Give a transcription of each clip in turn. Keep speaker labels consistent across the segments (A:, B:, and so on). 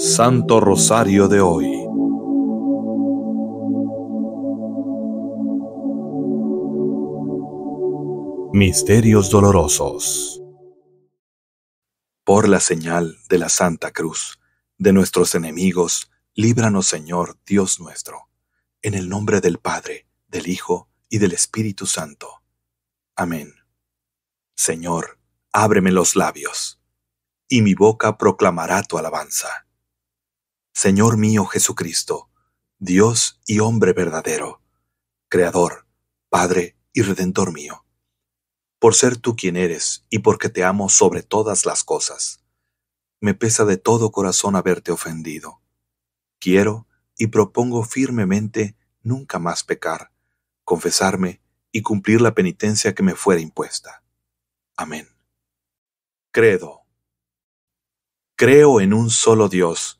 A: Santo Rosario de hoy. Misterios dolorosos. Por la señal de la Santa Cruz, de nuestros enemigos, líbranos Señor Dios nuestro, en el nombre del Padre, del Hijo y del Espíritu Santo. Amén. Señor, ábreme los labios, y mi boca proclamará tu alabanza. Señor mío Jesucristo, Dios y hombre verdadero, Creador, Padre y Redentor mío, por ser tú quien eres y porque te amo sobre todas las cosas. Me pesa de todo corazón haberte ofendido. Quiero y propongo firmemente nunca más pecar, confesarme y cumplir la penitencia que me fuera impuesta. Amén. Credo. Creo en un solo Dios,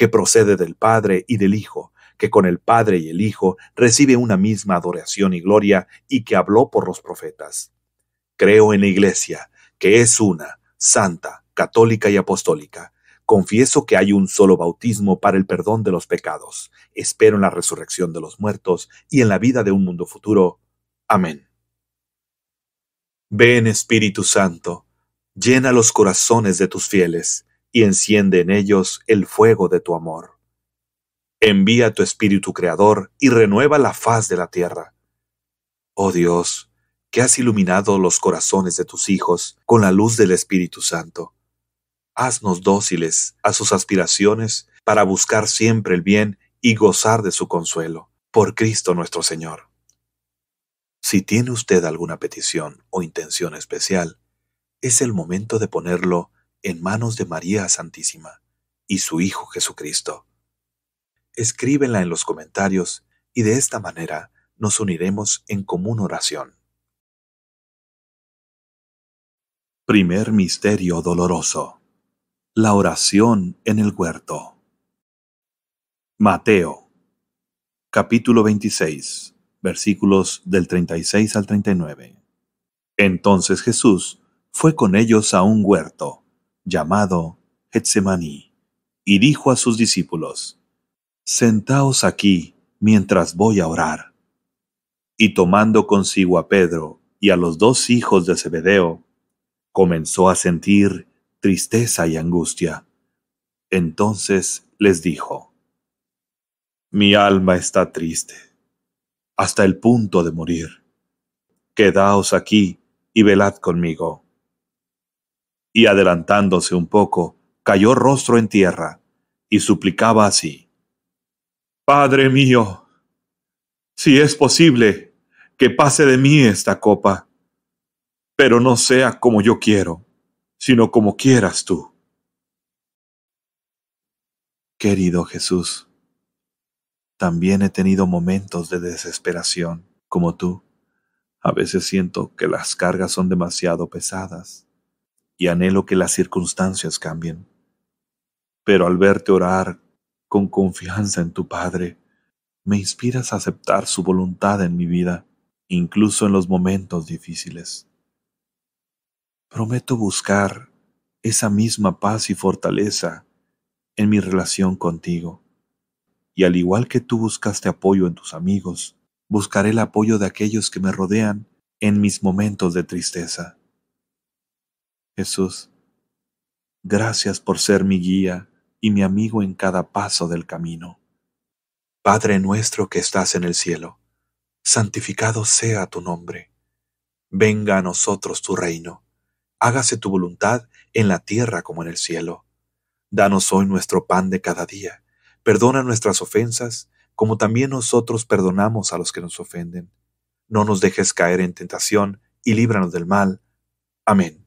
A: que procede del Padre y del Hijo, que con el Padre y el Hijo recibe una misma adoración y gloria, y que habló por los profetas. Creo en la Iglesia, que es una, santa, católica y apostólica. Confieso que hay un solo bautismo para el perdón de los pecados. Espero en la resurrección de los muertos y en la vida de un mundo futuro. Amén. Ven Espíritu Santo, llena los corazones de tus fieles y enciende en ellos el fuego de tu amor. Envía tu espíritu creador y renueva la faz de la tierra. Oh Dios, que has iluminado los corazones de tus hijos con la luz del Espíritu Santo. Haznos dóciles a sus aspiraciones para buscar siempre el bien y gozar de su consuelo. Por Cristo nuestro Señor. Si tiene usted alguna petición o intención especial, es el momento de ponerlo en manos de María Santísima y su Hijo Jesucristo. Escríbenla en los comentarios y de esta manera nos uniremos en común oración. Primer Misterio Doloroso. La oración en el huerto. Mateo, capítulo 26, versículos del 36 al 39. Entonces Jesús fue con ellos a un huerto llamado Getsemaní, y dijo a sus discípulos, Sentaos aquí mientras voy a orar. Y tomando consigo a Pedro y a los dos hijos de Zebedeo, comenzó a sentir tristeza y angustia. Entonces les dijo, Mi alma está triste, hasta el punto de morir. Quedaos aquí y velad conmigo. Y adelantándose un poco, cayó rostro en tierra, y suplicaba así, Padre mío, si es posible, que pase de mí esta copa, pero no sea como yo quiero, sino como quieras tú. Querido Jesús, también he tenido momentos de desesperación, como tú. A veces siento que las cargas son demasiado pesadas y anhelo que las circunstancias cambien. Pero al verte orar con confianza en tu Padre, me inspiras a aceptar su voluntad en mi vida, incluso en los momentos difíciles. Prometo buscar esa misma paz y fortaleza en mi relación contigo. Y al igual que tú buscaste apoyo en tus amigos, buscaré el apoyo de aquellos que me rodean en mis momentos de tristeza. Jesús, gracias por ser mi guía y mi amigo en cada paso del camino. Padre nuestro que estás en el cielo, santificado sea tu nombre. Venga a nosotros tu reino. Hágase tu voluntad en la tierra como en el cielo. Danos hoy nuestro pan de cada día. Perdona nuestras ofensas, como también nosotros perdonamos a los que nos ofenden. No nos dejes caer en tentación y líbranos del mal. Amén.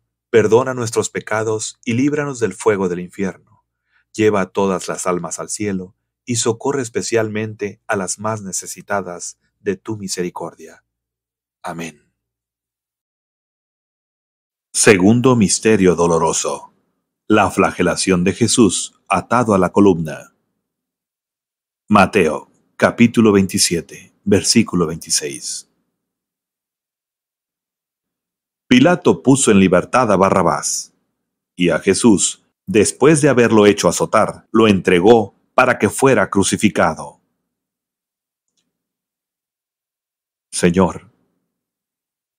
A: Perdona nuestros pecados y líbranos del fuego del infierno. Lleva a todas las almas al cielo y socorre especialmente a las más necesitadas de tu misericordia. Amén. Segundo Misterio Doloroso. La flagelación de Jesús atado a la columna. Mateo, capítulo 27, versículo 26. Pilato puso en libertad a Barrabás. Y a Jesús, después de haberlo hecho azotar, lo entregó para que fuera crucificado. Señor,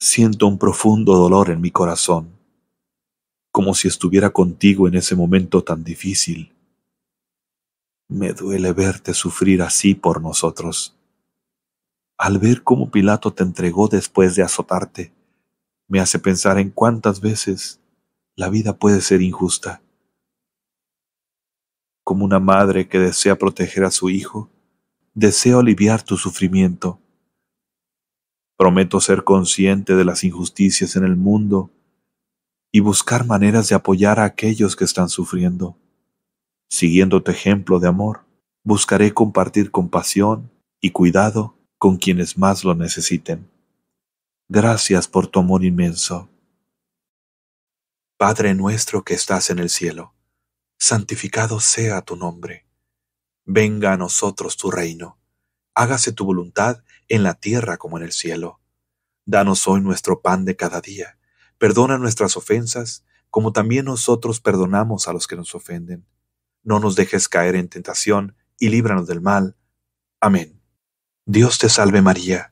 A: siento un profundo dolor en mi corazón, como si estuviera contigo en ese momento tan difícil. Me duele verte sufrir así por nosotros. Al ver cómo Pilato te entregó después de azotarte, me hace pensar en cuántas veces la vida puede ser injusta. Como una madre que desea proteger a su hijo, deseo aliviar tu sufrimiento. Prometo ser consciente de las injusticias en el mundo y buscar maneras de apoyar a aquellos que están sufriendo. Siguiendo tu ejemplo de amor, buscaré compartir compasión y cuidado con quienes más lo necesiten. Gracias por tu amor inmenso. Padre nuestro que estás en el cielo, santificado sea tu nombre. Venga a nosotros tu reino. Hágase tu voluntad en la tierra como en el cielo. Danos hoy nuestro pan de cada día. Perdona nuestras ofensas, como también nosotros perdonamos a los que nos ofenden. No nos dejes caer en tentación, y líbranos del mal. Amén. Dios te salve María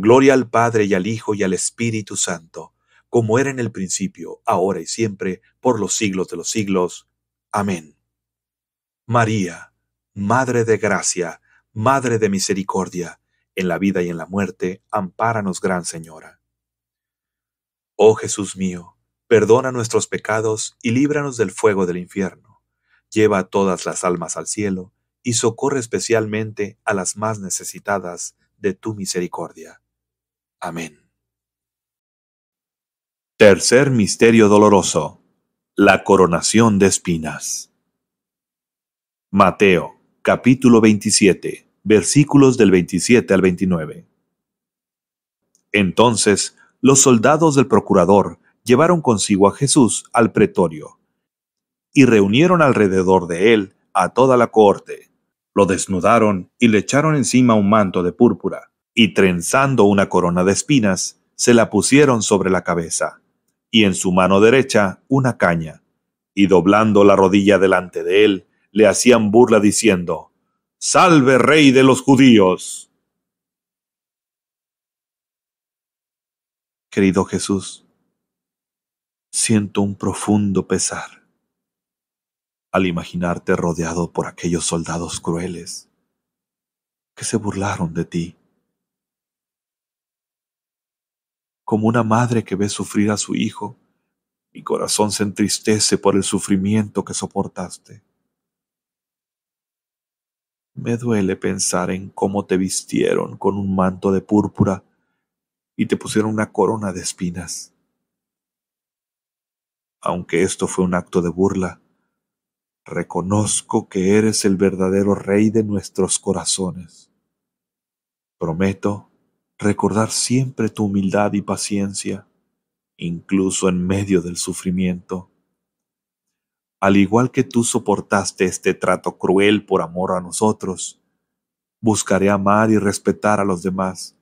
A: Gloria al Padre y al Hijo y al Espíritu Santo, como era en el principio, ahora y siempre, por los siglos de los siglos. Amén. María, Madre de Gracia, Madre de Misericordia, en la vida y en la muerte, ampáranos, Gran Señora. Oh Jesús mío, perdona nuestros pecados y líbranos del fuego del infierno. Lleva a todas las almas al cielo y socorre especialmente a las más necesitadas de tu misericordia. Amén. Tercer misterio doloroso. La coronación de espinas. Mateo, capítulo 27, versículos del 27 al 29. Entonces, los soldados del procurador llevaron consigo a Jesús al pretorio y reunieron alrededor de él a toda la corte, Lo desnudaron y le echaron encima un manto de púrpura y trenzando una corona de espinas, se la pusieron sobre la cabeza, y en su mano derecha una caña, y doblando la rodilla delante de él, le hacían burla diciendo, Salve rey de los judíos. Querido Jesús, siento un profundo pesar al imaginarte rodeado por aquellos soldados crueles que se burlaron de ti como una madre que ve sufrir a su hijo. Mi corazón se entristece por el sufrimiento que soportaste. Me duele pensar en cómo te vistieron con un manto de púrpura y te pusieron una corona de espinas. Aunque esto fue un acto de burla, reconozco que eres el verdadero rey de nuestros corazones. Prometo recordar siempre tu humildad y paciencia, incluso en medio del sufrimiento. Al igual que tú soportaste este trato cruel por amor a nosotros, buscaré amar y respetar a los demás,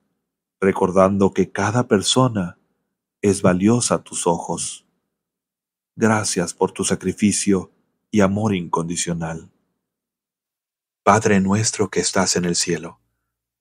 A: recordando que cada persona es valiosa a tus ojos. Gracias por tu sacrificio y amor incondicional. Padre nuestro que estás en el cielo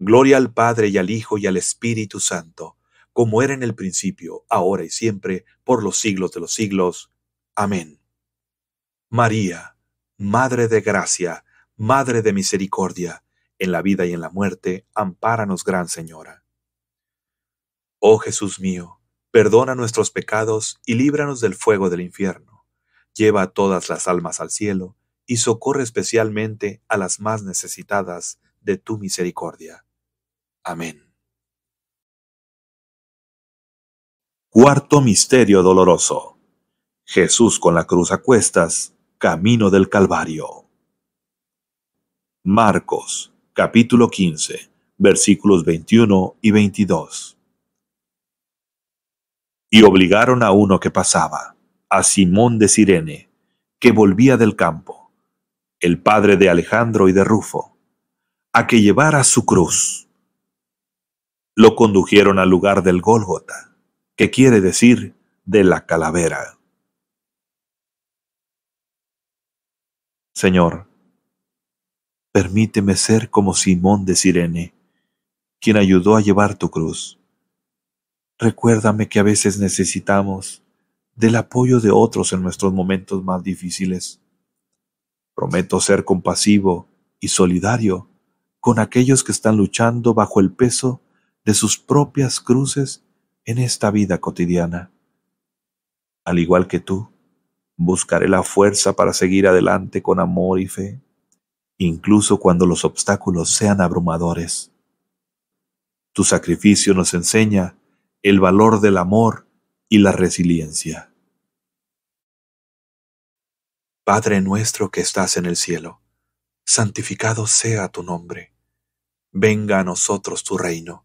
A: Gloria al Padre y al Hijo y al Espíritu Santo, como era en el principio, ahora y siempre, por los siglos de los siglos. Amén. María, Madre de Gracia, Madre de Misericordia, en la vida y en la muerte, ampáranos, Gran Señora. Oh Jesús mío, perdona nuestros pecados y líbranos del fuego del infierno. Lleva a todas las almas al cielo y socorre especialmente a las más necesitadas de tu misericordia. Amén. Cuarto Misterio Doloroso. Jesús con la cruz a cuestas, camino del Calvario. Marcos, capítulo 15, versículos 21 y 22. Y obligaron a uno que pasaba, a Simón de Sirene, que volvía del campo, el padre de Alejandro y de Rufo, a que llevara su cruz lo condujeron al lugar del Gólgota, que quiere decir de la calavera. Señor, permíteme ser como Simón de Sirene, quien ayudó a llevar tu cruz. Recuérdame que a veces necesitamos del apoyo de otros en nuestros momentos más difíciles. Prometo ser compasivo y solidario con aquellos que están luchando bajo el peso de sus propias cruces en esta vida cotidiana. Al igual que tú, buscaré la fuerza para seguir adelante con amor y fe, incluso cuando los obstáculos sean abrumadores. Tu sacrificio nos enseña el valor del amor y la resiliencia. Padre nuestro que estás en el cielo, santificado sea tu nombre. Venga a nosotros tu reino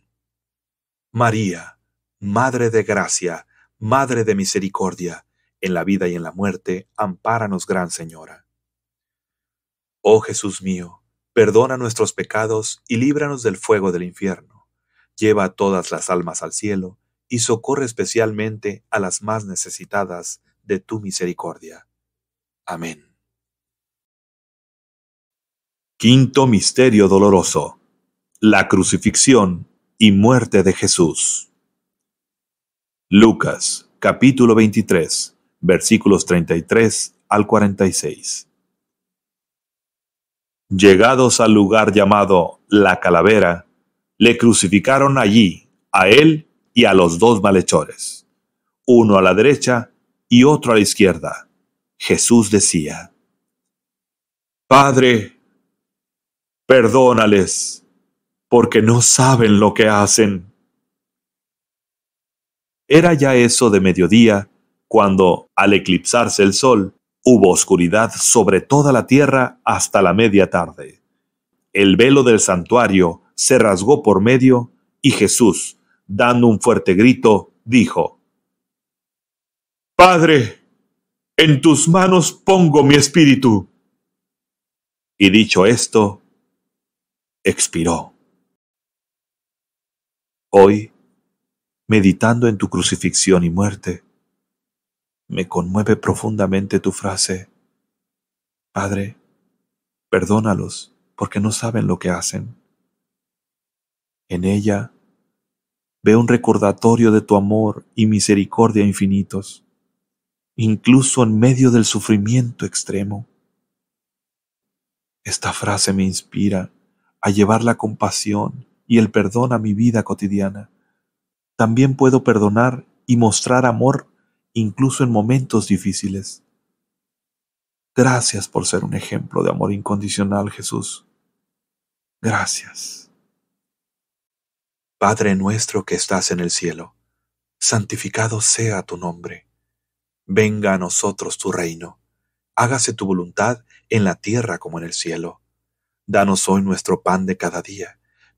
A: María, Madre de Gracia, Madre de Misericordia, en la vida y en la muerte, ampáranos, Gran Señora. Oh Jesús mío, perdona nuestros pecados y líbranos del fuego del infierno. Lleva a todas las almas al cielo y socorre especialmente a las más necesitadas de tu misericordia. Amén. Quinto Misterio Doloroso. La Crucifixión y muerte de Jesús. Lucas capítulo 23 versículos 33 al 46. Llegados al lugar llamado la calavera, le crucificaron allí a él y a los dos malhechores, uno a la derecha y otro a la izquierda. Jesús decía, Padre, perdónales, porque no saben lo que hacen. Era ya eso de mediodía, cuando, al eclipsarse el sol, hubo oscuridad sobre toda la tierra hasta la media tarde. El velo del santuario se rasgó por medio y Jesús, dando un fuerte grito, dijo, Padre, en tus manos pongo mi espíritu. Y dicho esto, expiró. Hoy, meditando en tu crucifixión y muerte, me conmueve profundamente tu frase, Padre, perdónalos porque no saben lo que hacen. En ella veo un recordatorio de tu amor y misericordia infinitos, incluso en medio del sufrimiento extremo. Esta frase me inspira a llevar la compasión y el perdón a mi vida cotidiana. También puedo perdonar y mostrar amor incluso en momentos difíciles. Gracias por ser un ejemplo de amor incondicional, Jesús. Gracias. Padre nuestro que estás en el cielo, santificado sea tu nombre. Venga a nosotros tu reino. Hágase tu voluntad en la tierra como en el cielo. Danos hoy nuestro pan de cada día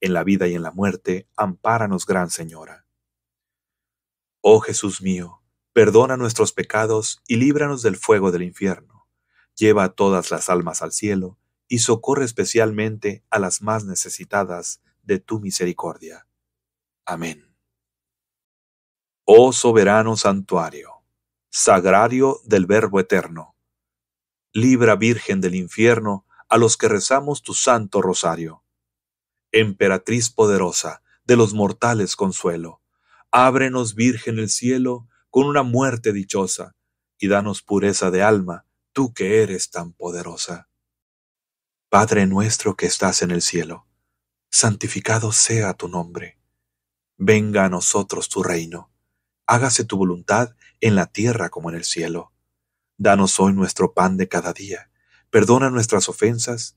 A: en la vida y en la muerte, ampáranos, Gran Señora. Oh Jesús mío, perdona nuestros pecados y líbranos del fuego del infierno. Lleva a todas las almas al cielo y socorre especialmente a las más necesitadas de tu misericordia. Amén. Oh soberano santuario, sagrario del Verbo Eterno, libra Virgen del infierno a los que rezamos tu santo rosario Emperatriz poderosa, de los mortales consuelo, ábrenos Virgen el cielo con una muerte dichosa, y danos pureza de alma, tú que eres tan poderosa. Padre nuestro que estás en el cielo, santificado sea tu nombre. Venga a nosotros tu reino, hágase tu voluntad en la tierra como en el cielo. Danos hoy nuestro pan de cada día, perdona nuestras ofensas,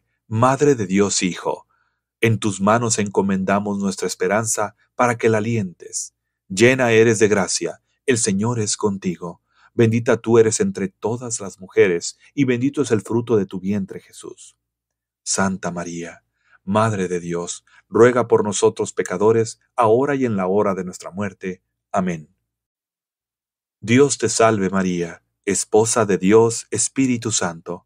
A: Madre de Dios Hijo, en tus manos encomendamos nuestra esperanza para que la alientes. Llena eres de gracia, el Señor es contigo. Bendita tú eres entre todas las mujeres, y bendito es el fruto de tu vientre Jesús. Santa María, Madre de Dios, ruega por nosotros pecadores, ahora y en la hora de nuestra muerte. Amén. Dios te salve María, Esposa de Dios, Espíritu Santo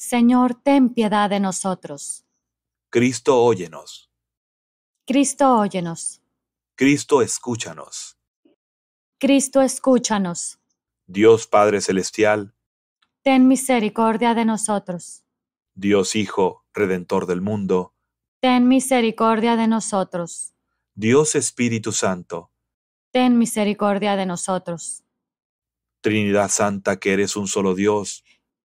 B: Señor, ten piedad de nosotros.
A: Cristo, óyenos.
B: Cristo, óyenos.
A: Cristo, escúchanos.
B: Cristo, escúchanos.
A: Dios Padre Celestial,
B: ten misericordia de nosotros.
A: Dios Hijo, Redentor del mundo,
B: ten misericordia de nosotros.
A: Dios Espíritu Santo,
B: ten misericordia de nosotros.
A: Trinidad Santa, que eres un solo Dios,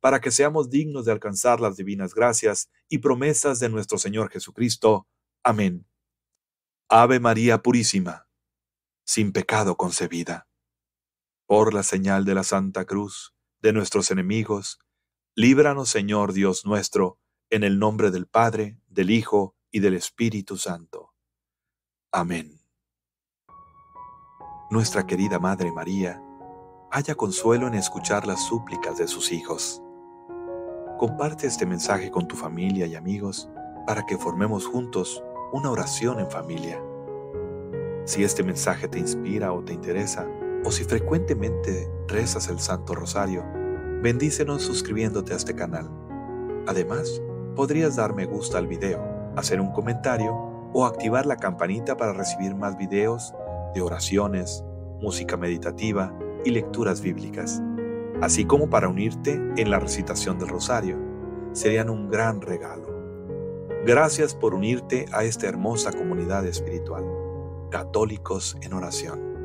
A: para que seamos dignos de alcanzar las divinas gracias y promesas de nuestro Señor Jesucristo. Amén. Ave María Purísima, sin pecado concebida. Por la señal de la Santa Cruz, de nuestros enemigos, líbranos Señor Dios nuestro, en el nombre del Padre, del Hijo y del Espíritu Santo. Amén. Nuestra querida Madre María, haya consuelo en escuchar las súplicas de sus hijos Comparte este mensaje con tu familia y amigos para que formemos juntos una oración en familia. Si este mensaje te inspira o te interesa, o si frecuentemente rezas el Santo Rosario, bendícenos suscribiéndote a este canal. Además, podrías dar me gusta al video, hacer un comentario o activar la campanita para recibir más videos de oraciones, música meditativa y lecturas bíblicas así como para unirte en la recitación del rosario. Serían un gran regalo. Gracias por unirte a esta hermosa comunidad espiritual. Católicos en oración.